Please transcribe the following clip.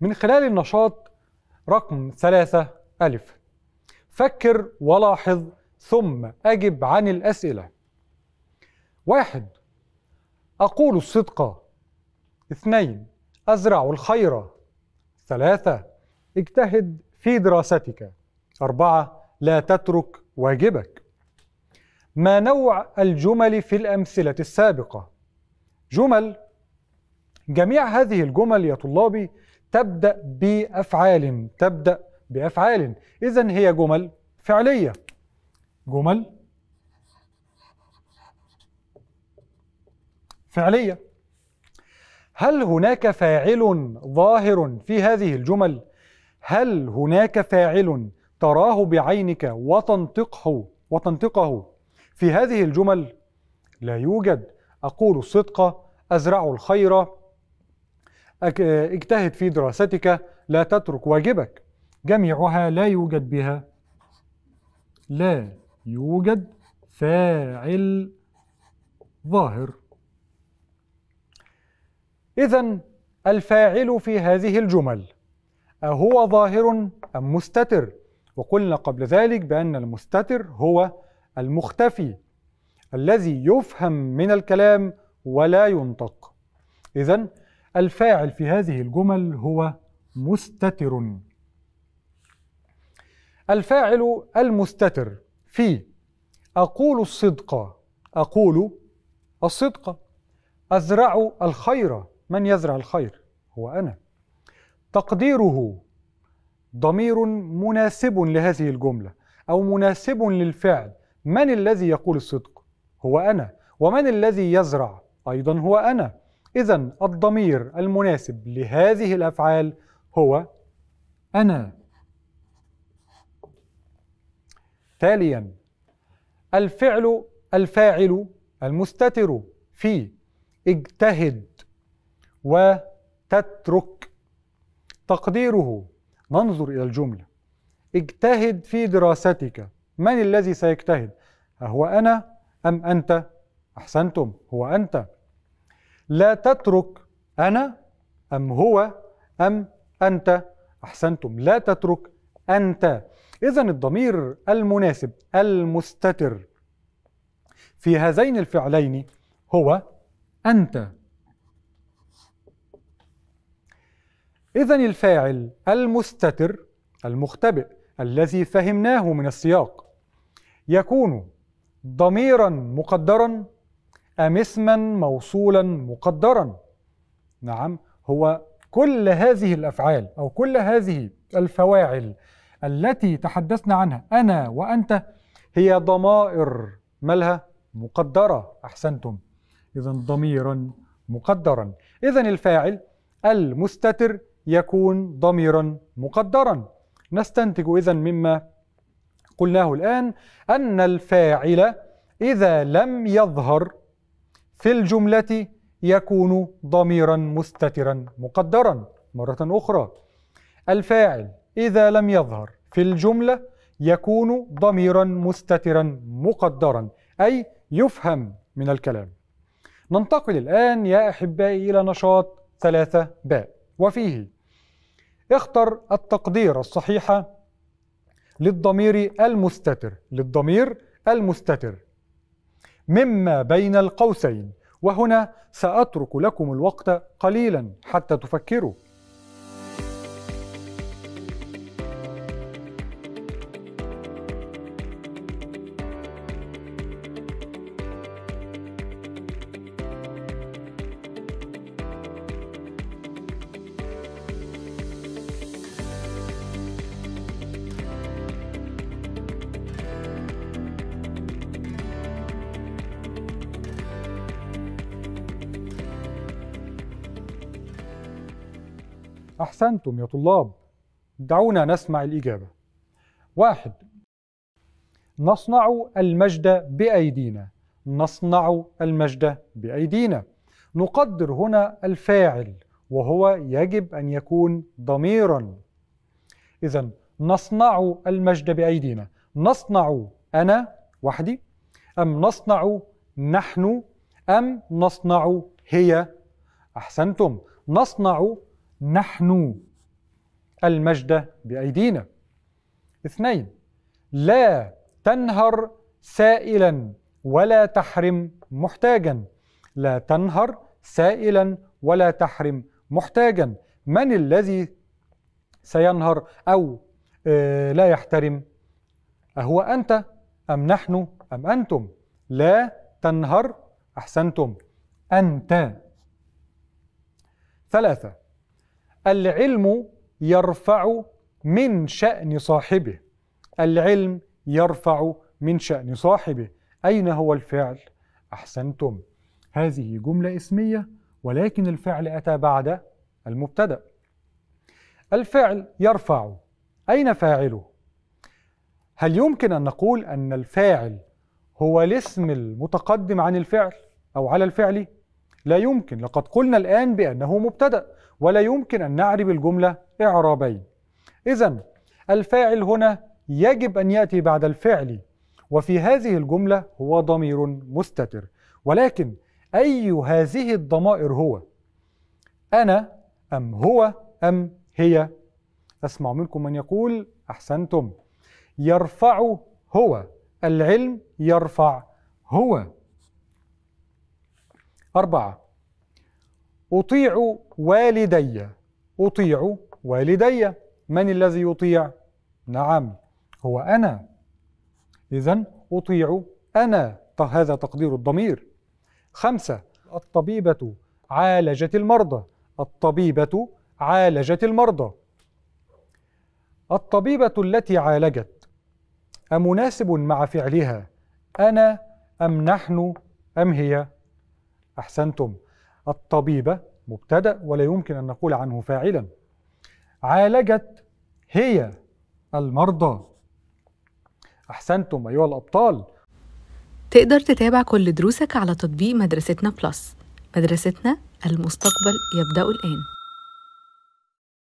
من خلال النشاط رقم ثلاثة ألف فكر ولاحظ ثم أجب عن الأسئلة واحد أقول الصدق اثنين أزرع الخير ثلاثة اجتهد في دراستك أربعة لا تترك واجبك ما نوع الجمل في الأمثلة السابقة؟ جمل جميع هذه الجمل يا طلابي تبدأ بأفعال تبدأ بأفعال إذا هي جمل فعلية جمل فعلية هل هناك فاعل ظاهر في هذه الجمل؟ هل هناك فاعل تراه بعينك وتنطقه وتنطقه في هذه الجمل؟ لا يوجد أقول الصدق أزرع الخير اجتهد في دراستك لا تترك واجبك جميعها لا يوجد بها لا يوجد فاعل ظاهر إذا الفاعل في هذه الجمل أهو ظاهر أم مستتر؟ وقلنا قبل ذلك بأن المستتر هو المختفي الذي يفهم من الكلام ولا ينطق إذا الفاعل في هذه الجمل هو مستتر الفاعل المستتر في أقول الصدق أقول الصدق أزرع الخير من يزرع الخير هو أنا تقديره ضمير مناسب لهذه الجملة أو مناسب للفعل من الذي يقول الصدق هو أنا ومن الذي يزرع أيضا هو أنا إذا الضمير المناسب لهذه الأفعال هو أنا. تاليا الفعل الفاعل المستتر في اجتهد وتترك تقديره ننظر إلى الجملة اجتهد في دراستك من الذي سيجتهد؟ أهو أنا أم أنت؟ أحسنتم هو أنت لا تترك أنا أم هو أم أنت أحسنتم لا تترك أنت إذا الضمير المناسب المستتر في هذين الفعلين هو أنت إذا الفاعل المستتر المختبئ الذي فهمناه من السياق يكون ضميرا مقدرا أم اسما موصولا مقدرا نعم هو كل هذه الأفعال أو كل هذه الفواعل التي تحدثنا عنها أنا وأنت هي ضمائر مالها مقدرة أحسنتم إذا ضميرا مقدرا إذا الفاعل المستتر يكون ضميرا مقدرا نستنتج إذا مما قلناه الآن أن الفاعل إذا لم يظهر في الجملة يكون ضميرا مستترا مقدرا مرة أخرى الفاعل إذا لم يظهر في الجملة يكون ضميرا مستترا مقدرا أي يفهم من الكلام ننتقل الآن يا أحبائي إلى نشاط ثلاثة باء وفيه اختر التقدير الصحيح للضمير المستتر للضمير المستتر مما بين القوسين وهنا سأترك لكم الوقت قليلا حتى تفكروا أحسنتم يا طلاب دعونا نسمع الإجابة واحد نصنع المجد بأيدينا نصنع المجد بأيدينا نقدر هنا الفاعل وهو يجب أن يكون ضميرا إذا نصنع المجد بأيدينا نصنع أنا وحدي أم نصنع نحن أم نصنع هي أحسنتم نصنع نحن المجد بأيدينا اثنين لا تنهر سائلا ولا تحرم محتاجا لا تنهر سائلا ولا تحرم محتاجا من الذي سينهر أو آه، لا يحترم أهو أنت أم نحن أم أنتم لا تنهر أحسنتم أنت ثلاثة العلم يرفع من شأن صاحبه العلم يرفع من شأن صاحبه أين هو الفعل؟ أحسنتم هذه جملة اسمية ولكن الفعل أتى بعد المبتدأ الفعل يرفع أين فاعله؟ هل يمكن أن نقول أن الفاعل هو الاسم المتقدم عن الفعل أو على الفعل؟ لا يمكن لقد قلنا الآن بأنه مبتدأ ولا يمكن أن نعرب الجملة إعرابين إذا الفاعل هنا يجب أن يأتي بعد الفعل وفي هذه الجملة هو ضمير مستتر ولكن أي هذه الضمائر هو أنا أم هو أم هي أسمع منكم من يقول أحسنتم يرفع هو العلم يرفع هو أربعة أطيع والدي أطيع والدي من الذي يطيع؟ نعم هو أنا إذا أطيع أنا هذا تقدير الضمير خمسة الطبيبة عالجت المرضى الطبيبة عالجت المرضى الطبيبة التي عالجت أمناسب مع فعلها أنا أم نحن أم هي؟ أحسنتم الطبيبة مبتدأ ولا يمكن أن نقول عنه فاعلا عالجت هي المرضى أحسنتم أيها الأبطال تقدر تتابع كل دروسك على تطبيق مدرستنا بلس مدرستنا المستقبل يبدأ الآن